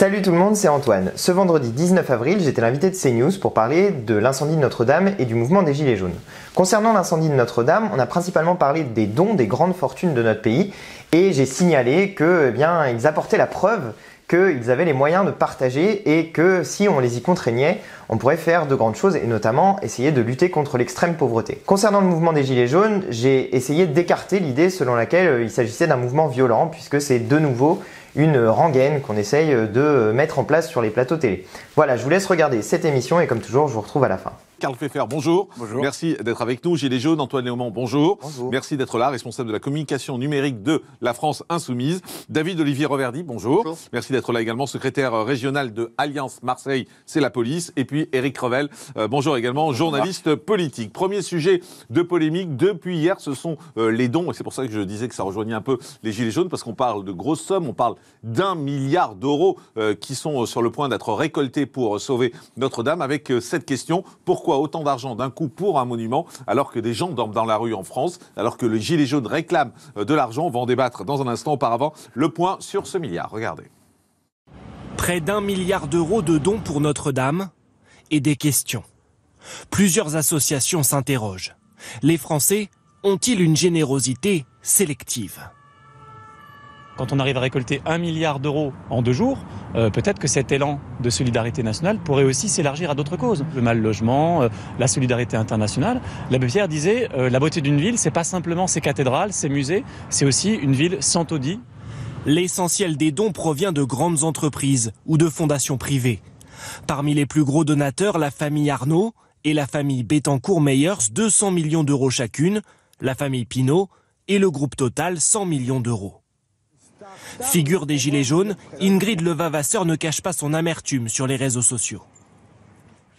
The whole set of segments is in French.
Salut tout le monde, c'est Antoine. Ce vendredi 19 avril, j'étais l'invité de CNews pour parler de l'incendie de Notre-Dame et du mouvement des Gilets jaunes. Concernant l'incendie de Notre-Dame, on a principalement parlé des dons des grandes fortunes de notre pays et j'ai signalé que, eh bien, ils apportaient la preuve qu'ils avaient les moyens de partager et que si on les y contraignait, on pourrait faire de grandes choses et notamment essayer de lutter contre l'extrême pauvreté. Concernant le mouvement des Gilets jaunes, j'ai essayé d'écarter l'idée selon laquelle euh, il s'agissait d'un mouvement violent puisque c'est de nouveau une rengaine qu'on essaye de mettre en place sur les plateaux télé. Voilà, je vous laisse regarder cette émission et comme toujours, je vous retrouve à la fin. Karl Pfeffer, bonjour. Merci d'être avec nous. Gilets jaunes, Antoine Léaumont, bonjour. Merci d'être là, responsable de la communication numérique de la France Insoumise. David Olivier Reverdy, bonjour. Merci d'être là également, secrétaire régional de Alliance Marseille, c'est la police. Et puis Eric Revel, euh, bonjour également, journaliste politique. Premier sujet de polémique depuis hier, ce sont euh, les dons. Et c'est pour ça que je disais que ça rejoignait un peu les Gilets jaunes, parce qu'on parle de grosses sommes, on parle d'un milliard d'euros euh, qui sont sur le point d'être récoltés pour sauver Notre-Dame, avec cette question, pourquoi autant d'argent d'un coup pour un monument alors que des gens dorment dans la rue en France, alors que les Gilets jaunes réclament euh, de l'argent On va en débattre dans un instant auparavant. Le point sur ce milliard, regardez. Près d'un milliard d'euros de dons pour Notre-Dame et des questions. Plusieurs associations s'interrogent. Les Français ont-ils une générosité sélective quand on arrive à récolter un milliard d'euros en deux jours, euh, peut-être que cet élan de solidarité nationale pourrait aussi s'élargir à d'autres causes. Le mal logement, euh, la solidarité internationale. L'abbé Pierre disait, euh, la beauté d'une ville, c'est pas simplement ses cathédrales, ses musées, c'est aussi une ville sans taudis. L'essentiel des dons provient de grandes entreprises ou de fondations privées. Parmi les plus gros donateurs, la famille Arnaud et la famille Bettencourt-Meyers, 200 millions d'euros chacune, la famille Pinault et le groupe Total, 100 millions d'euros. Figure des Gilets jaunes, Ingrid Levavasseur ne cache pas son amertume sur les réseaux sociaux.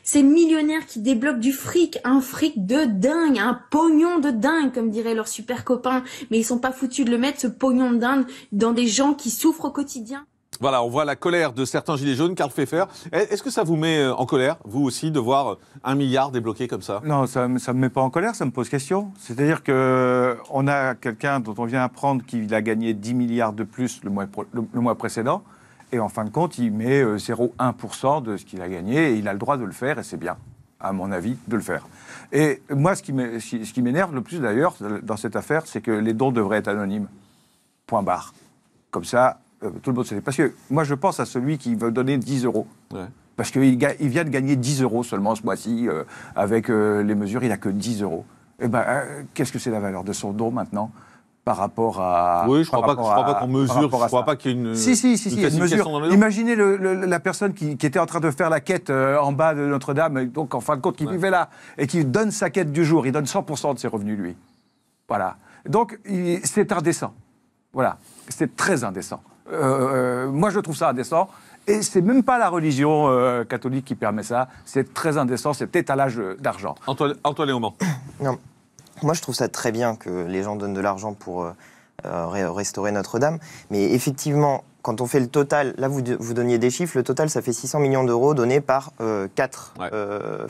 Ces millionnaires qui débloquent du fric, un fric de dingue, un pognon de dingue, comme dirait leurs super copains, mais ils sont pas foutus de le mettre, ce pognon de dingue, dans des gens qui souffrent au quotidien. Voilà, on voit la colère de certains gilets jaunes, Karl Pfeffer. Est-ce que ça vous met euh, en colère, vous aussi, de voir euh, un milliard débloqué comme ça Non, ça ne me met pas en colère, ça me pose question. C'est-à-dire qu'on euh, a quelqu'un dont on vient apprendre qu'il a gagné 10 milliards de plus le mois, le, mois précédent, et en fin de compte, il met 0,1% de ce qu'il a gagné, et il a le droit de le faire, et c'est bien à mon avis, de le faire. Et moi, ce qui m'énerve le plus d'ailleurs dans cette affaire, c'est que les dons devraient être anonymes. Point barre. Comme ça, euh, tout le monde Parce que moi, je pense à celui qui veut donner 10 euros. Parce qu'il il vient de gagner 10 euros seulement ce mois-ci, euh, avec euh, les mesures, il n'a que 10 euros. et eh ben, qu'est-ce que c'est la valeur de son don maintenant par rapport à. Oui, je ne crois, crois, pas qu'on mesure, je ne crois pas qu'il y ait une. Si, si, si, si, Imaginez la personne qui, était en train de faire la quête en bas de Notre-Dame, donc en fin de compte, qui vivait là, et qui donne sa quête du jour. Il donne 100% de ses revenus, lui. Voilà. Donc, c'est indécent. Voilà. C'est très indécent. Euh, euh, moi, je trouve ça indécent. Et c'est même pas la religion euh, catholique qui permet ça. C'est très indécent, cet étalage d'argent. Antoine, Antoine Léaumont. Non. Moi, je trouve ça très bien que les gens donnent de l'argent pour restaurer Notre-Dame. Mais effectivement, quand on fait le total, là vous, donniez des chiffres, le total ça fait 600 millions d'euros donnés par euh, euh,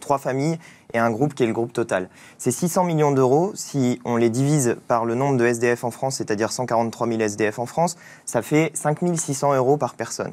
trois familles et un groupe qui est le groupe total. Ces 600 millions d'euros, si on les divise par le nombre de SDF en France, c'est-à-dire 143 000 SDF en France, ça fait 5600 euros par personne.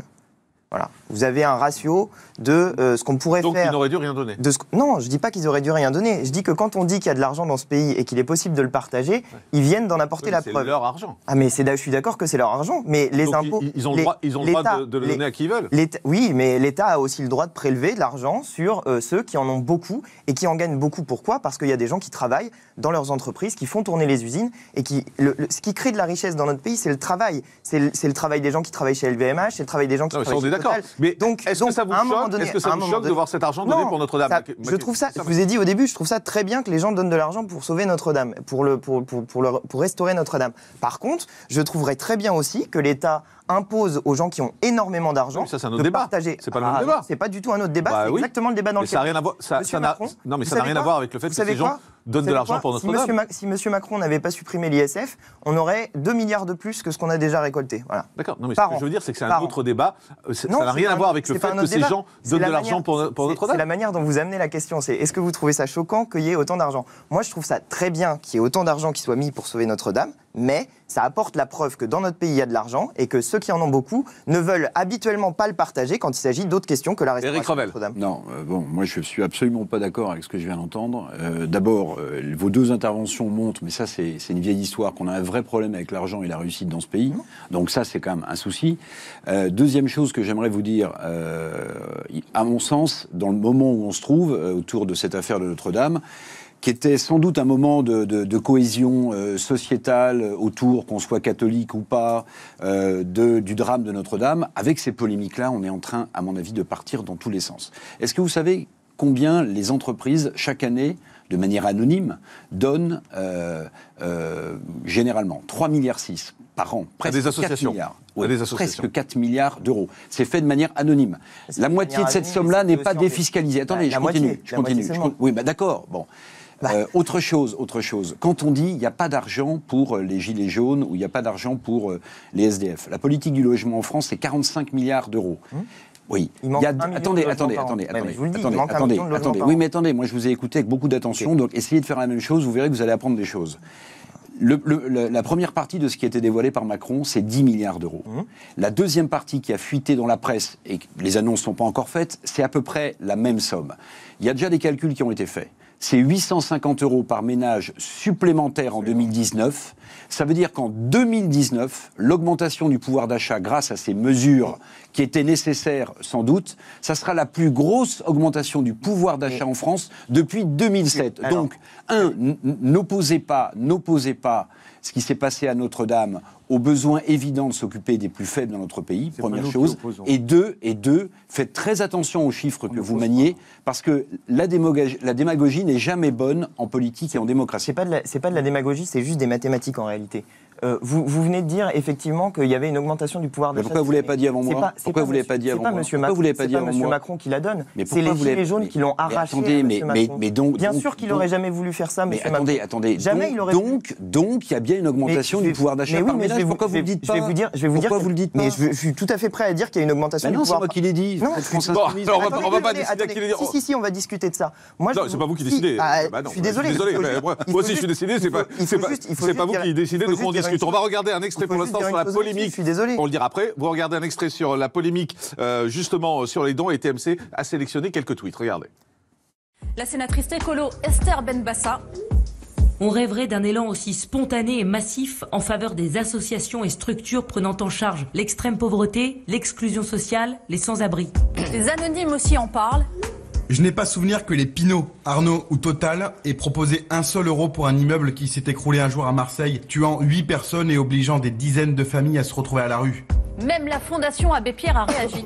Voilà. Vous avez un ratio de euh, ce qu'on pourrait faire. Donc ils n'auraient dû rien donner. De Non, je dis pas qu'ils auraient dû rien donner. Je dis que quand on dit qu'il y a de l'argent dans ce pays et qu'il est possible de le partager, ils viennent d'en apporter la preuve. C'est leur argent. Ah mais je suis d'accord que c'est leur argent, mais les impôts. Ils, ont le droit, ils ont le droit de, le donner à qui ils veulent. Oui, mais l'État a aussi le droit de prélever de l'argent sur euh, ceux qui en ont beaucoup et qui en gagnent beaucoup. Pourquoi Parce qu'il y a des gens qui travaillent dans leurs entreprises, qui font tourner les usines et qui. ce qui crée de la richesse dans notre pays, c'est le travail. C'est le, travail des gens qui travaillent chez LVMH, c'est le travail des gens qui D'accord. Mais donc, est-ce que ça vous choque, de voir cet argent donné pour Notre-Dame Je trouve ça, je vous ai dit au début, je trouve ça très bien que les gens donnent de l'argent pour sauver Notre-Dame, pour, le, pour, pour, pour, pour restaurer Notre-Dame. Par contre, je trouverais très bien aussi que l'État impose aux gens qui ont énormément d'argent un de débat. partager. C'est pas le même ah, débat. C'est pas du tout un autre débat. Bah c'est exactement le débat dans lequel. Ça n'a rien à voir. Ça, non, mais ça n'a rien à voir avec le fait que ces gens donne de l'argent pour Notre-Dame. Si, si Monsieur Macron n'avait pas supprimé l'ISF, on aurait 2 milliards de plus que ce qu'on a déjà récolté. D'accord. Non, mais ce que je veux dire, c'est que c'est un autre débat. Euh, ça n'a rien à voir avec le fait que ces gens donnent de l'argent pour, Notre-Dame. C'est la manière dont vous amenez la question. C'est est-ce que vous trouvez ça choquant qu'il y ait autant d'argent Moi, je trouve ça très bien qu'il y ait autant d'argent qui soit mis pour sauver Notre-Dame mais ça apporte la preuve que dans notre pays, il y a de l'argent et que ceux qui en ont beaucoup ne veulent habituellement pas le partager quand il s'agit d'autres questions que la restauration de Notre-Dame. Non, euh, bon, moi je ne suis absolument pas d'accord avec ce que je viens d'entendre. Euh, d'abord, euh, vos deux interventions montrent, mais ça c'est une vieille histoire, qu'on a un vrai problème avec l'argent et la réussite dans ce pays. Donc ça c'est quand même un souci. deuxième chose que j'aimerais vous dire, à mon sens, dans le moment où on se trouve autour de cette affaire de Notre-Dame, qui était sans doute un moment de, de, de cohésion euh, sociétale autour, qu'on soit catholique ou pas, euh, du drame de Notre-Dame. Avec ces polémiques-là, on est en train, à mon avis, de partir dans tous les sens. Est-ce que vous savez combien les entreprises, chaque année, de manière anonyme, donnent euh, euh généralement 3 milliards 6 par an, presque des associations. 4 milliards. presque 4 milliards d'euros. C'est fait de manière anonyme. Bah, la moitié de cette somme-là n'est pas défiscalisée. Attendez, je, continue, Oui, bah, d'accord. Bon. Bah. Euh, autre chose, autre chose. Quand on dit il n'y a pas d'argent pour euh, les gilets jaunes ou il n'y a pas d'argent pour euh, les SDF, la politique du logement en France, c'est 45 milliards d'euros. Hum. Oui. Il manque attendez, attendez, attendez, mais attendez, dis, attendez, attendez, de Oui, mais attendez, moi je vous ai écouté avec beaucoup d'attention, donc essayez de faire la même chose, vous verrez que vous allez apprendre des choses. la première partie de ce qui a été dévoilé par Macron, c'est 10 milliards d'euros. Hum. La deuxième partie qui a fuité dans la presse, et les annonces ne sont pas encore faites, c'est à peu près la même somme. Il y a déjà des calculs qui ont été faits c'est 850 euros par ménage supplémentaire en 2019. Ça veut dire qu'en 2019, l'augmentation du pouvoir d'achat grâce à ces mesures qui étaient nécessaires sans doute, ça sera la plus grosse augmentation du pouvoir d'achat en France depuis 2007. Donc, un, n'opposez pas, n'opposez pas ce qui s'est passé à Notre-Dame, au besoin évident de s'occuper des plus faibles dans notre pays, première chose. Et deux, et deux, faites très attention aux chiffres que vous maniez, parce que la, démagogie, la démagogie n'est jamais bonne en politique et en démocratie. C'est pas pas de la démagogie, c'est juste des mathématiques en réalité. Euh, vous, vous, venez de dire effectivement qu'il y avait une augmentation du pouvoir d'achat. Pourquoi vous ne l'avez pas dit avant moi Pourquoi vous l'avez pas dit avant moi pas Monsieur Macron qui la donne. C'est les gilets jaunes qui l'ont arraché. Attendez, mais donc bien sûr qu'il n'aurait jamais voulu faire ça, Mais Attendez, attendez. Jamais il Donc, donc, il y a bien une augmentation du pouvoir d'achat. Mais oui, pourquoi vous le dites pas Je vais vous dire. Je vais vous dire. Pourquoi vous le dites Mais je suis tout à fait prêt à dire qu'il y a une augmentation bah du pouvoir. d'achat Non, c'est moi qui l'ai dit. Non, on va pas décider qui l'ai dit. Si, si, si, on va discuter de ça. Moi, c'est pas vous qui décidez. Ah, bah je suis désolé. Moi aussi, je suis décidé. C'est pas vous qui décidez de on va regarder un extrait pour l'instant sur la polémique. suis désolé. On le dira après. Vous regardez un extrait sur la polémique, euh, justement, euh, sur les dons. Et TMC a sélectionné quelques tweets. Regardez. La sénatrice écolo Esther Benbassa. On rêverait d'un élan aussi spontané et massif en faveur des associations et structures prenant en charge l'extrême pauvreté, l'exclusion sociale, les sans-abri. Les anonymes aussi en parlent. Je n'ai pas souvenir que les Pinot, Arnaud ou Total aient proposé un seul euro pour un immeuble qui s'est écroulé un jour à Marseille, tuant 8 personnes et obligeant des dizaines de familles à se retrouver à la rue. Même la Fondation Abbé Pierre a réagi.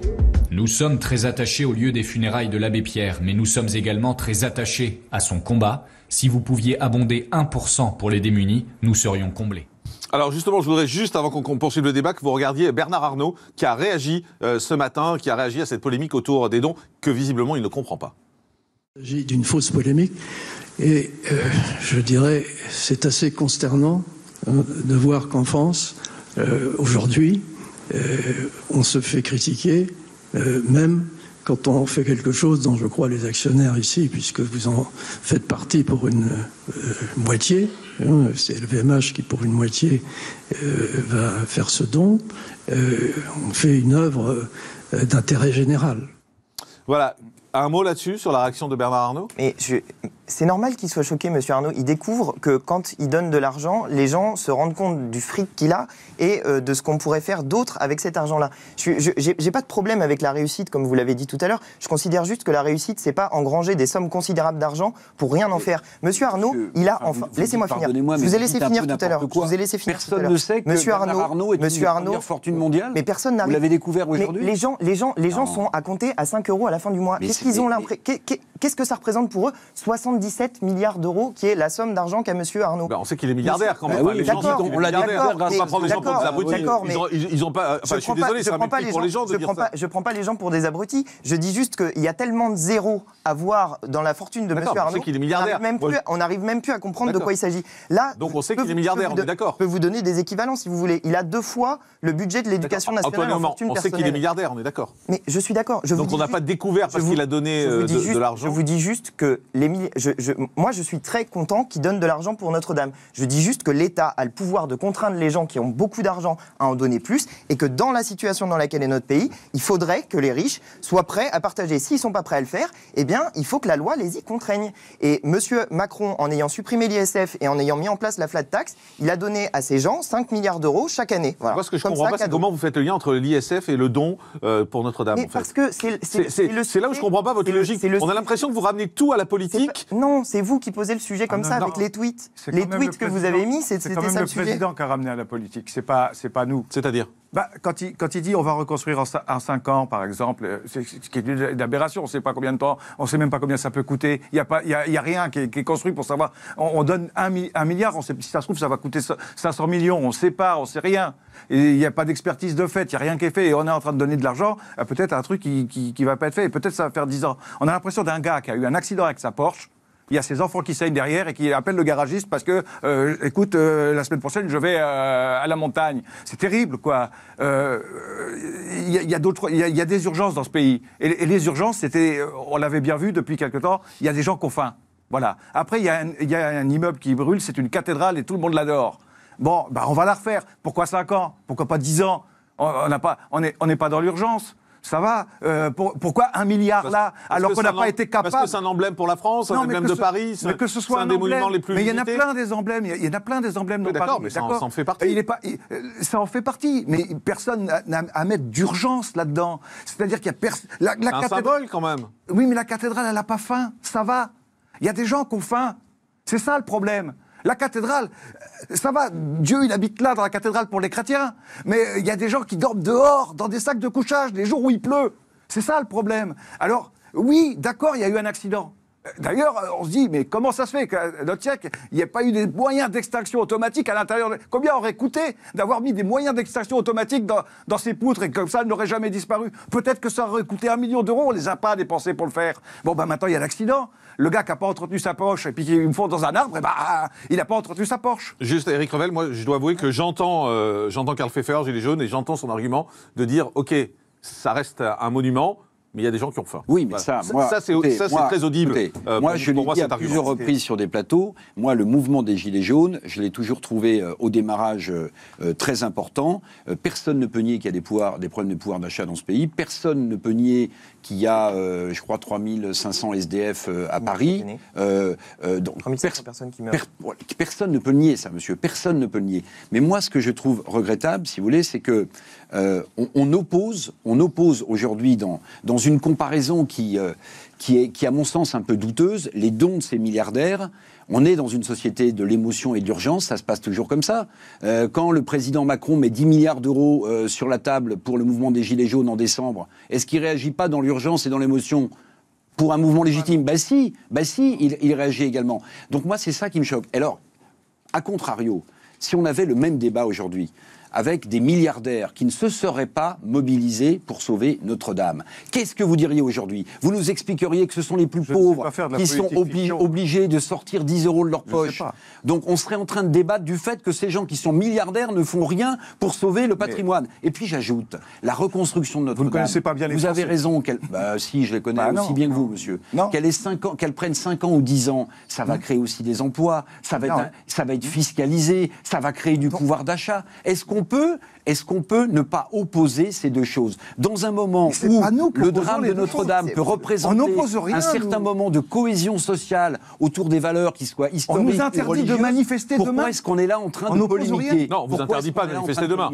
Nous sommes très attachés au lieu des funérailles de l'abbé Pierre, mais nous sommes également très attachés à son combat. Si vous pouviez abonder 1% pour les démunis, nous serions comblés. Alors justement, je voudrais juste, avant qu'on poursuive le débat, que vous regardiez Bernard Arnault, qui a réagi euh, ce matin, qui a réagi à cette polémique autour des dons, que visiblement il ne comprend pas. Il s'agit d'une fausse polémique, et euh, je dirais, c'est assez consternant hein, de voir qu'en France, euh, aujourd'hui, on se fait critiquer, même quand on fait quelque chose dont je crois les actionnaires ici, puisque vous en faites partie pour une moitié, Hein, c'est le VMH qui, pour une moitié, euh, va faire ce don. Euh, on fait une œuvre euh, d'intérêt général. Voilà. Un mot là-dessus, sur la réaction de Bernard Arnault c'est normal qu'il soit choqué, Monsieur Arnaud. Il découvre que quand il donne de l'argent, les gens se rendent compte du fric qu'il a et euh, de ce qu'on pourrait faire d'autre avec cet argent-là. Je n'ai pas de problème avec la réussite, comme vous l'avez dit tout à l'heure. Je considère juste que la réussite, c'est pas engranger des sommes considérables d'argent pour rien en euh, faire. Monsieur Arnaud, il a enfin. Laissez-moi finir. Je vous ai laissé finir tout à l'heure. vous finir Personne ne sait que Monsieur Arnaud, est monsieur une fortune mondiale. Mais personne Vous l'avez découvert aujourd'hui. Les gens, les gens, les gens sont à compter à 5 euros à la fin du mois. Qu'est-ce qu'ils ont Qu'est-ce que ça représente pour eux 17 milliards d'euros, qui est la somme d'argent qu'a M. Arnaud. Bah, on sait qu'il est milliardaire quand même. on l'a dit, on va prendre les gens pour des abrutis. Ils, ils pas. je, ne suis désolé, les gens je prends Pas, les gens pour des abrutis. Je dis juste qu'il y a tellement de zéros à voir dans la fortune de M. Arnaud. qu'il est On n'arrive même, plus à comprendre de quoi il s'agit. Là, donc on sait qu'il est milliardaire. On est d'accord. Je peut vous donner des équivalents si vous voulez. Il a deux fois le budget de l'éducation nationale en fortune On sait qu'il est milliardaire. On est d'accord. Mais je suis d'accord. Donc on n'a pas découvert parce qu'il a donné euh, de l'argent. Je vous dis juste que les moi, je suis très content qu'ils donnent de l'argent pour Notre-Dame. Je dis juste que l'État a le pouvoir de contraindre les gens qui ont beaucoup d'argent à en donner plus et que dans la situation dans laquelle est notre pays, il faudrait que les riches soient prêts à partager. S'ils ne sont pas prêts à le faire, eh bien, il faut que la loi les y contraigne. Et M. Macron, en ayant supprimé l'ISF et en ayant mis en place la flat tax, il a donné à ces gens 5 milliards d'euros chaque année. ce que je Comme comprends pas, c'est comment vous faites le lien entre l'ISF et le don euh, pour Notre-Dame. Parce que c'est là où je ne comprends pas votre logique. On a l'impression que vous ramenez tout à la politique non, c'est vous qui posez le sujet comme ah, ça, avec les tweets. Les tweets que vous avez mis, c'était ça le sujet. C'est le président qui a ramené à la politique, c'est pas, pas nous. C'est-à-dire bah, quand, il, quand, il, dit on va reconstruire en, 5 ans, par exemple, euh, c'est ce qui est une aberration, on ne sait pas combien de temps, on ne sait même pas combien ça peut coûter, il n'y a, pas, a, y a, rien qui est, construit pour savoir. On, donne un, milliard, on sait, si ça se trouve, ça va coûter 500 millions, on ne sait pas, on ne sait rien. Il n'y a pas d'expertise de fait, il n'y a rien qui est fait, et on est en train de donner de l'argent à euh, peut-être un truc qui ne va pas être fait, et peut-être ça va faire 10 ans. On a l'impression d'un gars qui a eu un accident avec sa Porsche, il y a ces enfants qui saignent derrière et qui appellent le garagiste parce que, euh, écoute, euh, la semaine prochaine, je vais euh, à la montagne. C'est terrible, quoi. Il y a, d'autres, il y, des urgences dans ce pays. Et, les urgences, c'était, on l'avait bien vu depuis quelque temps, il y a des gens qui ont faim. Voilà. Après, il y, a un immeuble qui brûle, c'est une cathédrale et tout le monde l'adore. Bon, bah, on va la refaire. Pourquoi 5 ans Pourquoi pas 10 ans On n'est on pas dans l'urgence. Ça va euh, Pourquoi un milliard là, alors qu'on n'a pas été capable Parce que c'est un emblème pour la France, un emblème de Paris, c'est un, un des monuments les plus Mais il y en a plein des emblèmes, il y en a plein des emblèmes de Paris. mais ça, en fait partie. Euh, ça en fait partie, mais personne n'a à mettre d'urgence là-dedans. C'est-à-dire qu'il y a La, cathédrale un quand même Oui, mais la cathédrale, elle n'a pas faim, ça va. Il y a des gens qui ont faim, c'est ça le problème. La cathédrale, euh, ça va, Dieu il habite là dans la cathédrale pour les chrétiens, mais euh, il y a des gens qui dorment dehors, dans des sacs de couchage, les jours où il pleut. C'est ça le problème. Alors, oui, d'accord, il y a eu un accident. Euh, d'ailleurs, on se dit, mais comment ça se fait que notre siècle, il n'y ait pas eu des moyens d'extinction automatique à l'intérieur Combien aurait coûté d'avoir mis des moyens d'extinction automatique dans, dans, ces poutres et comme ça, elles n'auraient jamais disparu Peut-être que ça aurait coûté un million d'euros, on ne les a pas dépensés pour le faire. Bon, ben maintenant, il y a l'accident. Le gars qui n'a pas entretenu sa poche et puis qui me fond dans un arbre, bah, il n'a pas entretenu sa poche. Juste, Eric Revel, moi, je dois avouer que j'entends euh, j'entends Karl Pfeffer, Gilets jaunes, et j'entends son argument de dire OK, ça reste un monument, mais il y a des gens qui ont faim. Oui, mais ça, moi, ça, c'est très audible. Euh, moi, pour, je l'ai dit à plusieurs reprises sur des plateaux. Moi, le mouvement des Gilets jaunes, je l'ai toujours trouvé euh, au démarrage très important. personne ne peut nier qu'il y a des, pouvoirs, des problèmes de pouvoir d'achat dans ce pays. Personne ne peut nier qu'il a, euh, je crois, 3500 SDF euh, à Paris. Euh, donc, 3500 personnes qui meurent. personne ne peut nier, ça, monsieur. Personne ne peut nier. Mais moi, ce que je trouve regrettable, si vous voulez, c'est que on, oppose, on oppose aujourd'hui dans, dans une comparaison qui, qui est, qui, à mon sens, un peu douteuse. Les dons de ces milliardaires, on est dans une société de l'émotion et d'urgence. ça se passe toujours comme ça. Euh, quand le président Macron met 10 milliards d'euros euh, sur la table pour le mouvement des Gilets jaunes en décembre, est-ce qu'il réagit pas dans l'urgence et dans l'émotion pour un mouvement légitime Ben si, bah si, il, il réagit également. Donc moi, c'est ça qui me choque. Alors, à contrario, si on avait le même débat aujourd'hui, avec des milliardaires qui ne se seraient pas mobilisés pour sauver Notre-Dame. Qu'est-ce que vous diriez aujourd'hui Vous nous expliqueriez que ce sont les plus pauvres qui sont obligés de sortir 10 euros de leur poche. Donc on serait en train de débattre du fait que ces gens qui sont milliardaires ne font rien pour sauver le patrimoine. Et puis j'ajoute, la reconstruction de Notre-Dame. Vous ne connaissez pas bien Vous avez raison. Bah, si, je les connais bah, aussi bien que vous, monsieur. Qu'elle prenne prennent 5 ans ou 10 ans, ça va créer aussi des emplois, ça va, être, ça va être fiscalisé, ça va créer du pouvoir d'achat. Est-ce qu'on peut, est-ce qu'on peut ne pas opposer ces deux choses Dans un moment où le drame de Notre-Dame peut représenter un certain moment de cohésion sociale autour des valeurs qui soient historiques, on nous interdit de manifester demain. Pourquoi est-ce qu'on est là en train de polémiquer Non, on vous interdit pas de manifester demain.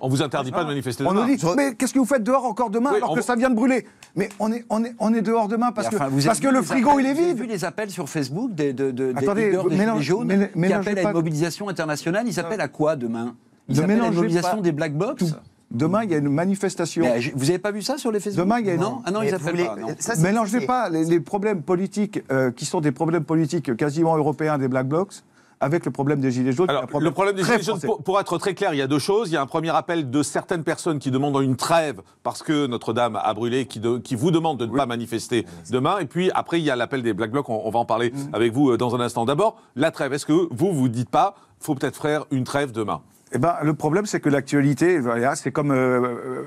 On vous interdit pas de manifester demain. nous dit mais qu'est-ce que vous faites dehors encore demain alors que ça vient de brûler Mais on est on est on est dehors demain parce que parce que le frigo il est vide. Vous avez vu les appels sur Facebook des des des jaunes qui appellent à une mobilisation internationale. Ils appellent à quoi demain ils mélange des black box. Demain, il y a une manifestation. Euh, vous n'avez pas vu ça sur les Facebook Demain, il y a Non, ah non ils appellent pas. Mélangez pas les, problèmes politiques euh, qui sont des problèmes politiques quasiment européens des Black Blocs avec le problème des Gilets jaunes. le problème des Gilets jaunes, pour, être très clair, il y a deux choses. Il y a un premier appel de certaines personnes qui demandent une trêve parce que Notre-Dame a brûlé, qui, vous demandent de ne pas manifester demain. Et puis après, il y a l'appel des Black Blocs, on, va en parler mm. avec vous euh, dans un instant. D'abord, la trêve. Est-ce que vous, vous dites pas, faut peut-être faire une trêve demain eh ben, le problème, c'est que l'actualité, c'est comme. Euh, euh,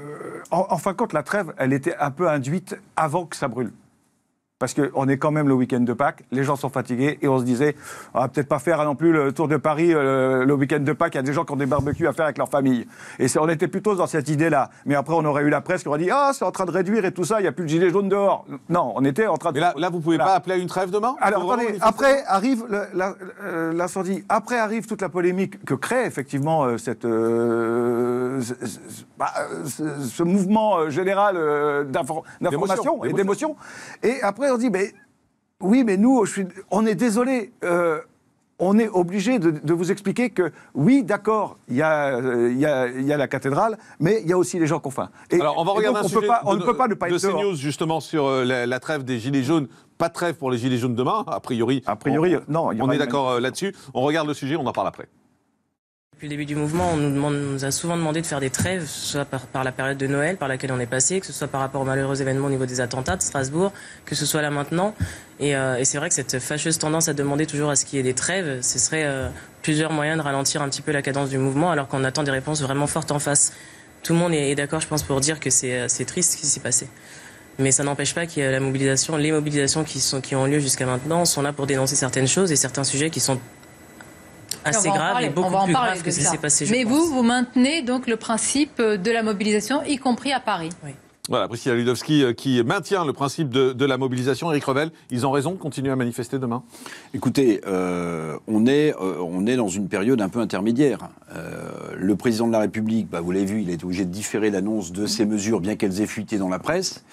enfin, en fin de compte, la trêve, elle était un peu induite avant que ça brûle parce qu'on est quand même le week-end de Pâques, les gens sont fatigués et on se disait, on ah, va peut-être pas faire ah, non plus le tour de Paris euh, le, week-end de Pâques, il y a des gens qui ont des barbecues à faire avec leur famille. Et on était plutôt dans cette idée-là. Mais après, on aurait eu la presse qui aurait dit, ah, c'est en train de réduire et tout ça, il n'y a plus de gilet jaune dehors. Non, on était en train de. Mais là, là vous pouvez pas appeler à une trêve demain Alors après arrive euh, l'incendie, après arrive toute la polémique que crée effectivement euh, cette, bah, ce, ce, mouvement général d'information et d'émotion. Et après, on dit, mais oui, mais nous, je suis, on est désolé. Euh, on est obligé de, vous expliquer que oui, d'accord, il y, y, y, a la cathédrale, mais il y a aussi les gens qu'on Et, Alors, on va regarder un sujet on ne peut pas ne pas de être justement, sur euh, la, trêve des Gilets jaunes. Pas de trêve pour les Gilets jaunes demain, a priori. A priori, non. on est d'accord euh, là-dessus. On regarde le sujet, on en parle après. Depuis le début du mouvement, on nous, a souvent demandé de faire des trêves, soit par, la période de Noël par laquelle on est passé, que ce soit par rapport aux malheureux événements au niveau des attentats de Strasbourg, que ce soit là maintenant. Et, euh, c'est vrai que cette fâcheuse tendance à demander toujours à ce qu'il y ait des trêves, ce serait euh, plusieurs moyens de ralentir un petit peu la cadence du mouvement alors qu'on attend des réponses vraiment fortes en face. Tout le monde est, d'accord, je pense, pour dire que euh, c'est triste ce qui s'est passé. Mais ça n'empêche pas que la mobilisation, les mobilisations qui, sont, qui ont lieu jusqu'à maintenant sont là pour dénoncer certaines choses et certains sujets qui sont assez grave et beaucoup plus grave que ce qui s'est passé. Mais vous, vous maintenez donc le principe euh, de la mobilisation, y compris à Paris. Voilà, Priscilla Ludovsky euh, qui maintient le principe de, de, la mobilisation. Eric Revel, ils ont raison de continuer à manifester demain Écoutez, euh, on, est, on est dans une période un peu intermédiaire. le président de la République, bah, vous l'avez vu, il a été obligé de différer l'annonce de ces mesures, bien qu'elles aient fuité dans la presse.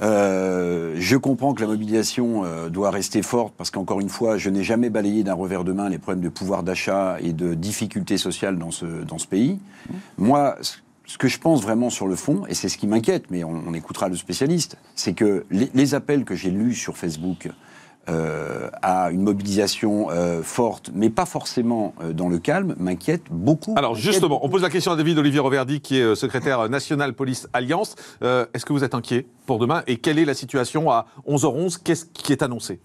Euh, je comprends que la mobilisation euh, doit rester forte parce qu'encore une fois, je n'ai jamais balayé d'un revers de main les problèmes de pouvoir d'achat et de difficultés sociales dans ce, pays. Moi, ce que je pense vraiment sur le fond, et c'est ce qui m'inquiète, mais on, écoutera le spécialiste, c'est que les, appels que j'ai lus sur Facebook euh, à une mobilisation euh, forte, mais pas forcément euh, dans le calme, m'inquiète beaucoup. Alors justement, on pose la question à David Olivier Roverdi, qui est secrétaire national police Alliance. Est-ce que vous êtes inquiet pour demain Et quelle est la situation à 11h11 Qu'est-ce qui est annoncé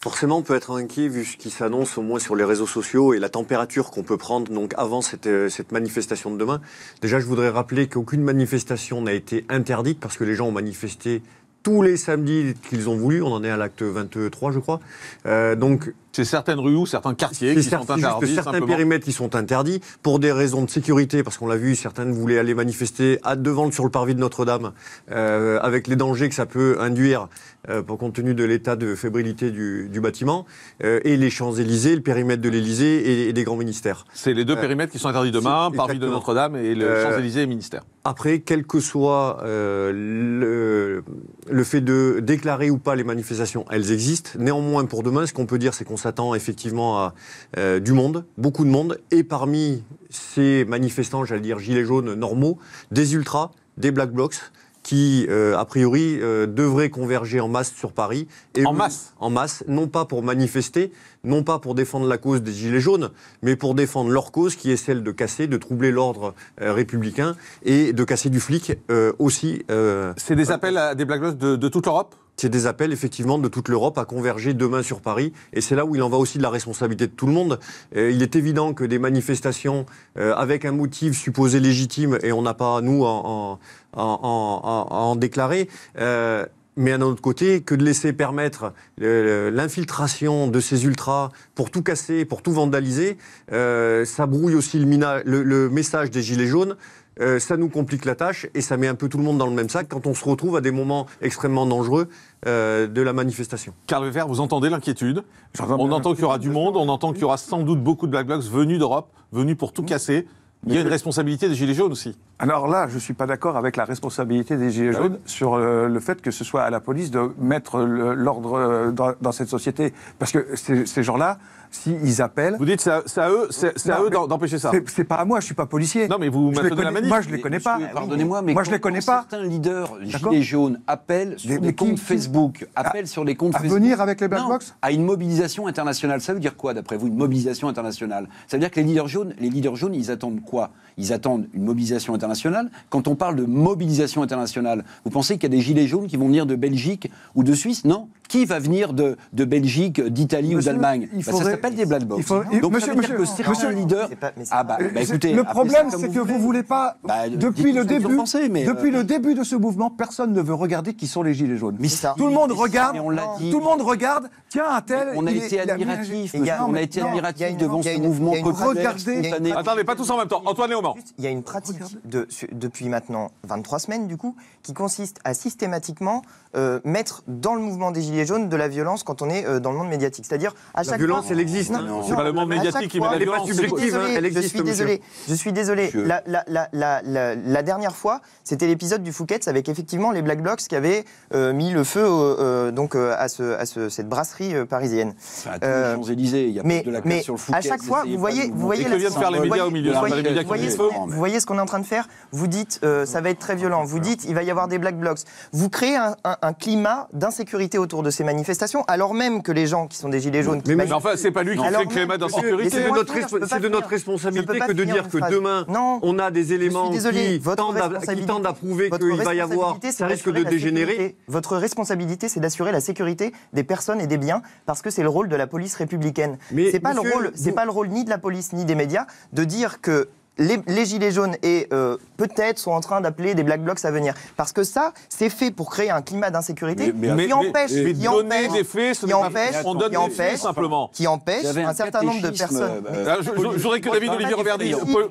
Forcément, on peut être inquiet vu ce qui s'annonce au moins sur les réseaux sociaux et la température qu'on peut prendre donc avant cette, cette, manifestation de demain. Déjà, je voudrais rappeler qu'aucune manifestation n'a été interdite parce que les gens ont manifesté tous les samedis qu'ils ont voulu. On en est à l'acte 23, je crois. Euh, donc, c'est certaines rues ou certains quartiers qui sont interdits. certains périmètres qui sont interdits pour des raisons de sécurité, parce qu'on l'a vu, certains voulaient aller manifester à devant sur le parvis de Notre-Dame, euh, avec les dangers que ça peut induire, euh, pour compte tenu de l'état de fébrilité du, bâtiment, euh, et les Champs-Élysées, le périmètre de l'Élysée et, des grands ministères. C'est les deux périmètres qui sont interdits demain, parvis de Notre-Dame et le Champs-Élysées et ministère. Après, quel que soit le, fait de déclarer ou pas les manifestations, elles existent. Néanmoins, pour demain, ce qu'on peut dire, c'est qu'on s'attend effectivement à euh, du monde, beaucoup de monde, et parmi ces manifestants, j'allais dire gilets jaunes normaux, des ultras, des black blocs, qui, euh, a priori, euh, devraient converger en masse sur Paris. en masse En masse, non pas pour manifester, non pas pour défendre la cause des Gilets jaunes, mais pour défendre leur cause, qui est celle de casser, de troubler l'ordre républicain et de casser du flic aussi. C'est des appels à des Black Blocs de toute l'Europe c'est des appels effectivement de toute l'Europe à converger demain sur Paris. Et c'est là où il en va aussi de la responsabilité de tout le monde. Euh, il est évident que des manifestations euh, avec un motif supposé légitime, et on n'a pas, nous, à en, en, déclarer, euh, mais à autre côté, que de laisser permettre l'infiltration de ces ultras pour tout casser, pour tout vandaliser, ça brouille aussi le, message des Gilets jaunes. Euh, ça nous complique la tâche et ça met un peu tout le monde dans le même sac quand on se retrouve à des moments extrêmement dangereux euh, de la manifestation. Carl vous entendez l'inquiétude On entend qu'il y aura du monde, on entend qu'il y aura sans doute beaucoup de Black Blocs venus d'Europe, venus pour tout casser. Il y a une responsabilité des Gilets jaunes aussi. Alors là, je ne suis pas d'accord avec la responsabilité des Gilets bah jaunes sur euh, le, fait que ce soit à la police de mettre l'ordre euh, dans, cette société. Parce que ces, gens-là, s'ils appellent. Vous dites c'est à, eux, c'est, à eux d'empêcher ça. C'est, pas à moi, je ne suis pas policier. Non, mais vous je connais, la manif. Moi, je les connais pas. Pardonnez-moi, mais moi, je les connais pas. Certains leaders gilets jaunes appellent sur des, comptes Facebook, ah, appellent sur les comptes Facebook. À venir avec les black À une mobilisation internationale. Ça veut dire quoi, d'après vous, une mobilisation internationale Ça veut dire que les leaders jaunes, les leaders jaunes, ils attendent quoi Ils attendent une mobilisation internationale quand on parle de mobilisation internationale, vous pensez qu'il y a des gilets jaunes qui vont venir de Belgique ou de Suisse Non. Qui va venir de, de Belgique, d'Italie ou d'Allemagne bah, Ça s'appelle des black box. Donc monsieur, le leader... Le problème, c'est que vous ne voulez pas... Bah, depuis le, début, depuis euh, le début de ce mouvement, personne ne veut regarder qui sont les gilets jaunes. tout le monde regarde, tout le monde regarde, tiens, un tel... On a été admiratif, devant ce mouvement. Regardez... Attendez, pas tous en même temps. Antoine Léaumont. Il y a une pratique depuis maintenant 23 semaines, du coup, qui consiste à systématiquement euh, mettre dans le mouvement des Gilets jaunes de la violence quand on est euh, dans le monde médiatique. C'est-à-dire, à chaque La violence, fois... elle existe. C'est pas le monde médiatique qui met la violence. Hein, elle pas subjective, elle existe. Je suis désolé. Je suis désolé. La, dernière fois, c'était l'épisode du Fouquet's avec effectivement les Black Blocs qui avaient euh, mis le feu donc, à, cette brasserie parisienne Ça à champs il y a mais, de la mais sur le Fouquet's. À chaque fois, vous voyez, vous voyez Vous voyez ce qu'on est en train de faire vous dites euh, ça va être très violent, vous dites il va y avoir des black blocs. Vous créez un, climat d'insécurité autour de ces manifestations, alors même que les gens qui sont des gilets jaunes. Mais, enfin, c'est pas lui qui crée le climat d'insécurité. C'est de, notre responsabilité que de dire que demain, on a des éléments qui tendent à prouver qu'il va y avoir. Ça risque de dégénérer. Votre responsabilité, c'est d'assurer la sécurité des personnes et des biens, parce que c'est le rôle de la police républicaine. Mais c'est pas le rôle, c'est pas le rôle ni de la police ni des médias de dire que les, Gilets jaunes et euh, peut-être sont en train d'appeler des Black Blocs à venir. Parce que ça, c'est fait pour créer un climat d'insécurité qui empêche, qui empêche, simplement. Qui empêche un, certain nombre de personnes. Euh, ah, j'aurais que David Olivier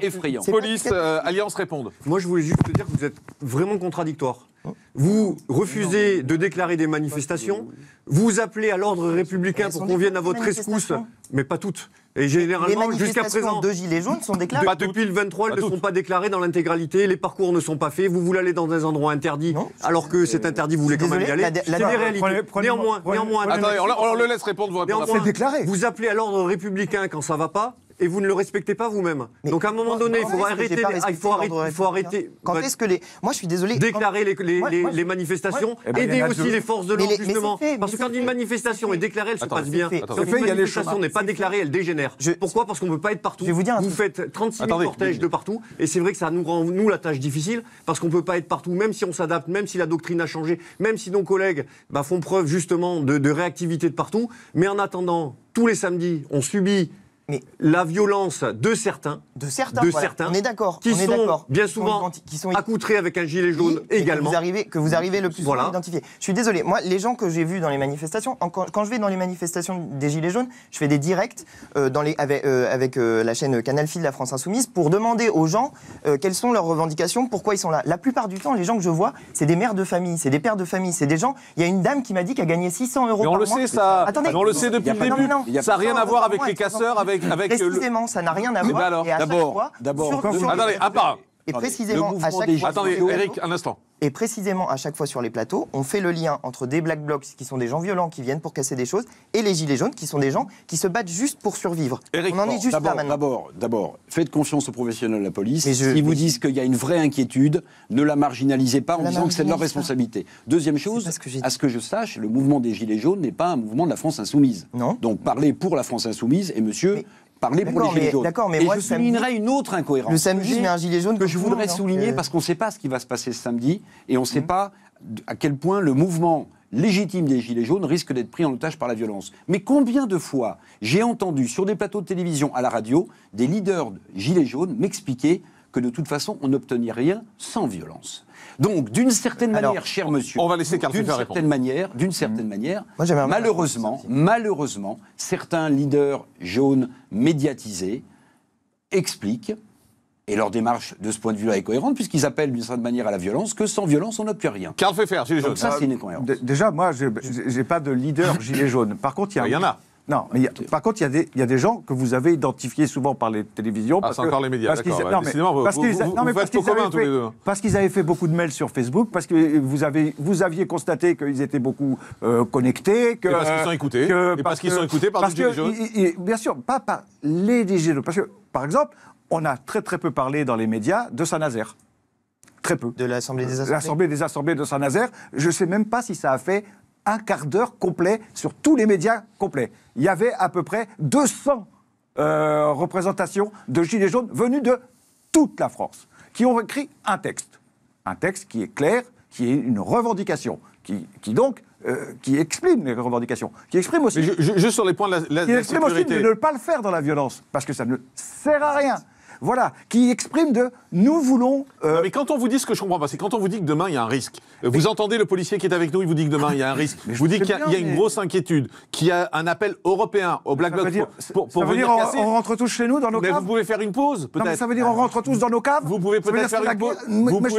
effrayant. Police, euh, Alliance réponde. Moi, je voulais juste te dire que vous êtes vraiment contradictoire. Vous refusez de déclarer des manifestations, vous appelez à l'ordre républicain pour qu'on vienne à votre rescousse, mais pas toutes. Et généralement, jusqu'à présent. deux gilets jaunes sont déclarés. Bah, depuis le 23, elles ne sont pas déclarées dans l'intégralité. Les parcours ne sont pas faits. Vous voulez aller dans des endroits interdits, alors que c'est interdit, vous voulez quand même y aller. C'est des réalités. Néanmoins, néanmoins. Attendez, on, le laisse répondre, vous Vous appelez à l'ordre républicain quand ça va pas et vous ne le respectez pas vous-même. Donc à un moment donné, il faut arrêter. Il faut arrêter. Quand est-ce que les. Moi, je suis désolé. Déclarer les, manifestations, aider eh ben, aussi les forces de l'ordre, justement. Parce que quand une manifestation est, déclarée, elle se passe bien. Fait. Quand une manifestation n'est pas déclarée, elle dégénère. Pourquoi Parce qu'on ne peut pas être partout. vous, faites 36 000 cortèges de partout. Et c'est vrai que ça nous rend, nous, la tâche difficile. Parce qu'on ne peut pas être partout, même si on s'adapte, même si la doctrine a changé, même si nos collègues bah, font preuve, justement, de réactivité de partout. Mais en attendant, tous les samedis, on subit mais la violence de certains, de certains, on est d'accord, on est sont bien souvent qui sont accoutrés avec un gilet jaune également, que vous arrivez, le plus à souvent Je suis désolé, moi les gens que j'ai vus dans les manifestations, quand, je vais dans les manifestations des gilets jaunes, je fais des directs euh, avec, euh, euh, la chaîne Canal Fil de la France Insoumise pour demander aux gens quelles sont leurs revendications, pourquoi ils sont là. La plupart du temps, les gens que je vois, c'est des mères de famille, c'est des pères de famille, c'est des gens. Il y a une dame qui m'a dit qu'elle gagnait 600 euros. Mais on le sait ça. on le sait depuis le début. Ça n'a rien à voir avec les casseurs, avec avec Précisément, le... ça n'a rien à eh ben voir. Ben alors, d'abord, d'abord, attendez, à part, et précisément, à chaque fois sur les plateaux, on fait le lien entre des black blocs, qui sont des gens violents qui viennent pour casser des choses, et les gilets jaunes, qui sont des gens qui se battent juste pour survivre. on en est juste là maintenant. D'abord, d'abord, faites confiance aux professionnels de la police. S'ils Ils vous disent qu'il y a une vraie inquiétude, ne la marginalisez pas en disant que c'est de leur responsabilité. Deuxième chose, à ce que je sache, le mouvement des gilets jaunes n'est pas un mouvement de la France insoumise. Non. Donc parlez pour la France insoumise, et monsieur, parler pour les gilets D'accord, mais je soulignerai une autre incohérence. que je voudrais souligner euh. parce qu'on ne sait pas ce qui va se passer ce samedi et on ne sait mmh. pas à quel point le mouvement légitime des Gilets jaunes risque d'être pris en otage par la violence. Mais combien de fois j'ai entendu sur des plateaux de télévision, à la radio, des leaders de Gilets jaunes m'expliquer que de toute façon, on n'obtenait rien sans violence. Donc, d'une certaine manière, cher monsieur, on va laisser D'une certaine manière, d'une certaine mmh. manière, malheureusement, malheureusement, certains leaders jaunes médiatisés expliquent et leur démarche, de ce point de vue-là, est cohérente, puisqu'ils appellent d'une certaine manière à la violence, que sans violence, on n'obtient rien. Carl Pfeffer, Gilet jaune. Donc ça, c'est une euh, Déjà, moi, je n'ai pas de leader Gilet jaune. Par contre, Il y en a. Non, par contre, il y, a des gens que vous avez identifiés souvent par les télévisions. Ah, c'est encore les médias, parce qu'ils avaient fait beaucoup de mails sur Facebook, parce que vous, avez, vous aviez constaté qu'ils étaient beaucoup euh, connectés. parce qu'ils sont écoutés. parce, qu'ils sont écoutés par les les que, Bien sûr, pas par les DG Parce que, par exemple, on a très très peu parlé dans les médias de Saint-Nazaire. Très peu. De l'Assemblée des Assemblées L'Assemblée des Assemblées de Saint-Nazaire. Je ne sais même pas si ça a fait un quart d'heure complet sur tous les médias complets. Il y avait à peu près 200 euh, représentations de Gilets jaunes venus de toute la France, qui ont écrit un texte. Un texte qui est clair, qui est une revendication, qui, donc euh, qui exprime les revendications, qui exprime aussi. juste sur les points de la, qui exprime aussi de ne pas le faire dans la violence, parce que ça ne sert à rien. Voilà, qui exprime de nous voulons. Euh, mais quand on vous dit ce que je comprends pas, c'est quand on vous dit que demain il y a un risque. Vous entendez le policier qui est avec nous, il vous dit que demain il y a un risque. Je vous dit qu'il y, a une grosse inquiétude, qu'il y a un appel européen au black bloc pour, ça veut dire qu'on on, rentre tous chez nous dans nos caves mais vous pouvez faire une pause, peut-être. Ça veut dire on rentre tous dans nos caves. Vous pouvez peut-être faire,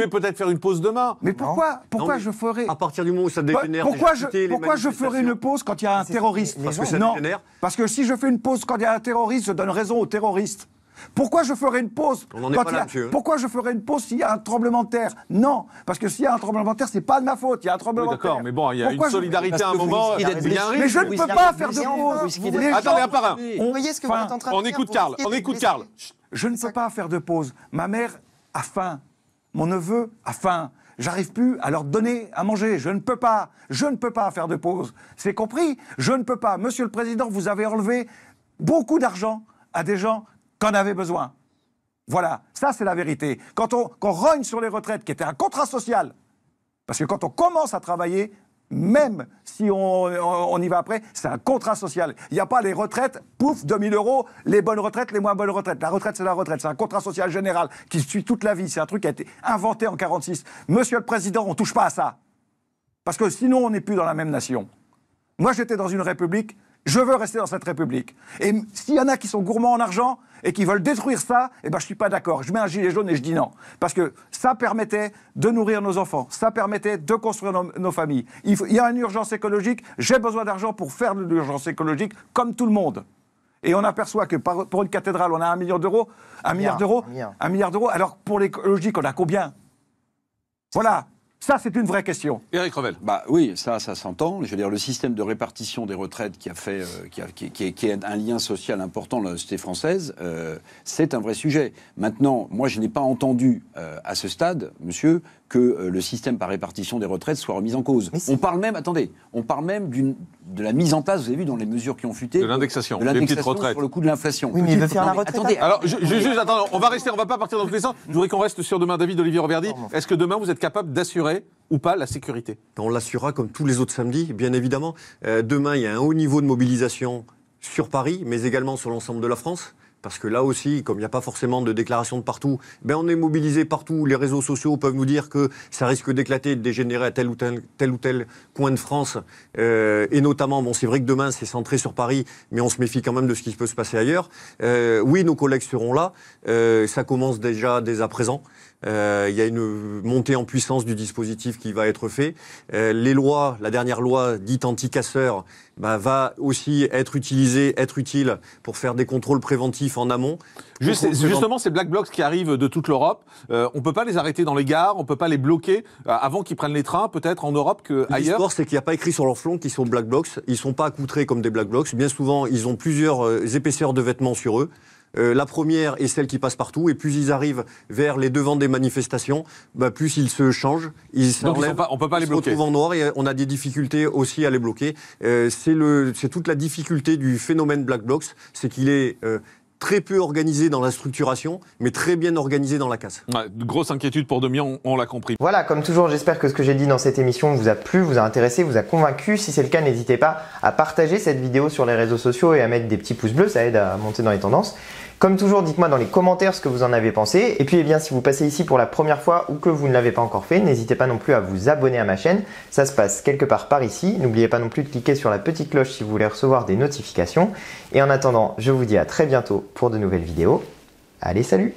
peut faire une pause demain. Mais pourquoi Pourquoi je ferai À partir du moment où ça dégénère. Pourquoi je Pourquoi je ferai une pause quand il y a un terroriste Parce Parce que si je fais une pause quand il y a un terroriste, je donne raison aux terroristes. Pourquoi je ferai une pause hein. Pourquoi je ferai une pause s'il y a un tremblement de terre Non, parce que s'il y a un tremblement de terre, c'est pas de ma faute. Il y a un tremblement de terre. D'accord, mais bon, il y a une solidarité à un moment. Il mais je ne peux pas faire de pause. Attendez, un par un. On, on écoute Karl. On écoute Je ne peux pas faire de pause. Ma mère a faim. Mon neveu a faim. J'arrive plus à leur donner à manger. Je ne peux pas. Je ne peux pas faire de pause. C'est compris Je ne peux pas. Monsieur le Président, vous avez enlevé beaucoup d'argent à des gens qu'on avait besoin. Voilà, ça c'est la vérité. Quand on, rogne sur les retraites, qui était un contrat social, parce que quand on commence à travailler, même si on, on y va après, c'est un contrat social. Il n'y a pas les retraites, pouf, 2000 euros, les bonnes retraites, les moins bonnes retraites. La retraite, c'est la retraite, c'est un contrat social général qui suit toute la vie. C'est un truc qui a été inventé en 1946. Monsieur le Président, on ne touche pas à ça. Parce que sinon, on n'est plus dans la même nation. Moi, j'étais dans une république je veux rester dans cette République. Et s'il y en a qui sont gourmands en argent et qui veulent détruire ça, eh ben, je ne suis pas d'accord. Je mets un gilet jaune et je dis non. Parce que ça permettait de nourrir nos enfants, ça permettait de construire nos, familles. Il, y a une urgence écologique, j'ai besoin d'argent pour faire de l'urgence écologique, comme tout le monde. Et on aperçoit que pour une cathédrale, on a un milliard d'euros, un milliard d'euros, un milliard d'euros, alors pour l'écologique, on a combien Voilà, ça, c'est une vraie question. Éric Revel. Bah, oui, ça, ça s'entend. Je veux dire, le système de répartition des retraites qui a fait, euh, qui, a, qui, est un lien social important dans la société française, euh, c'est un vrai sujet. Maintenant, moi, je n'ai pas entendu euh, à ce stade, monsieur, que le système par répartition des retraites soit remis en cause. On parle même, attendez, on parle même de la mise en place, vous avez vu, dans les mesures qui ont fuité. De l'indexation. De l'indexation sur le coût de l'inflation. Oui, mais il veut faire la retraite. Attendez. Alors, juste, attendez, on va rester, on va pas partir dans tous les sens. Je voudrais qu'on reste sur demain, David Olivier Roverdi. Est-ce que demain, vous êtes capable d'assurer ou pas la sécurité On l'assurera comme tous les autres samedis, bien évidemment. Euh, demain, il y a un haut niveau de mobilisation sur Paris, mais également sur l'ensemble de la France parce que là aussi, comme il n'y a pas forcément de déclaration de partout, ben on est mobilisé partout. Les réseaux sociaux peuvent nous dire que ça risque d'éclater, de dégénérer à tel ou tel, ou tel coin de France. Euh, et notamment, bon, c'est vrai que demain, c'est centré sur Paris, mais on se méfie quand même de ce qui peut se passer ailleurs. Euh, oui, nos collègues seront là. ça commence déjà dès à présent. Euh, il y a une montée en puissance du dispositif qui va être fait. Euh, les lois, la dernière loi dite anti-casseur, bah, va aussi être utilisée, être utile pour faire des contrôles préventifs en amont. justement, ces black blocs qui arrivent de toute l'Europe, euh, on ne peut pas les arrêter dans les gares, on ne peut pas les bloquer avant qu'ils prennent les trains, peut-être en Europe qu'ailleurs. L'histoire, c'est qu'il n'y a pas écrit sur leur flanc qu'ils sont black blocs. Ils sont pas accoutrés comme des black blocs. Bien souvent, ils ont plusieurs épaisseurs de vêtements sur eux. Euh, la première est celle qui passe partout, et plus ils arrivent vers les devants des manifestations, bah, plus ils se changent, ils on peut pas les bloquer. se retrouvent en noir, et euh, on a des difficultés aussi à les bloquer. Euh, c'est toute la difficulté du phénomène Black Blocs, c'est qu'il est... très peu organisé dans la structuration, mais très bien organisé dans la casse. grosse inquiétude pour Demi, on l'a compris. Voilà, comme toujours, j'espère que ce que j'ai dit dans cette émission vous a plu, vous a intéressé, vous a convaincu. Si c'est le cas, n'hésitez pas à partager cette vidéo sur les réseaux sociaux et à mettre des petits pouces bleus, ça aide à monter dans les tendances. Comme toujours, dites-moi dans les commentaires ce que vous en avez pensé. Et puis, eh bien, si vous passez ici pour la première fois ou que vous ne l'avez pas encore fait, n'hésitez pas non plus à vous abonner à ma chaîne. Ça se passe quelque part par ici. N'oubliez pas non plus de cliquer sur la petite cloche si vous voulez recevoir des notifications. Et en attendant, je vous dis à très bientôt pour de nouvelles vidéos. Allez, salut